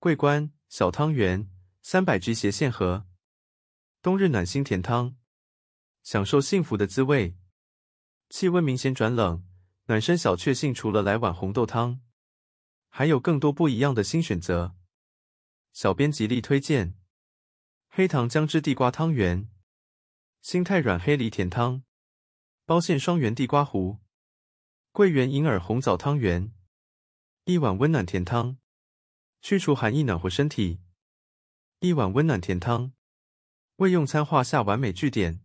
桂冠小汤圆，三百只斜线盒，冬日暖心甜汤，享受幸福的滋味。气温明显转冷，暖身小确幸，除了来碗红豆汤，还有更多不一样的新选择。小编极力推荐：黑糖姜汁地瓜汤圆、心太软黑梨甜汤、包馅双圆地瓜糊、桂圆银耳红枣汤圆，一碗温暖甜汤。去除寒意，暖和身体。一碗温暖甜汤，为用餐画下完美句点。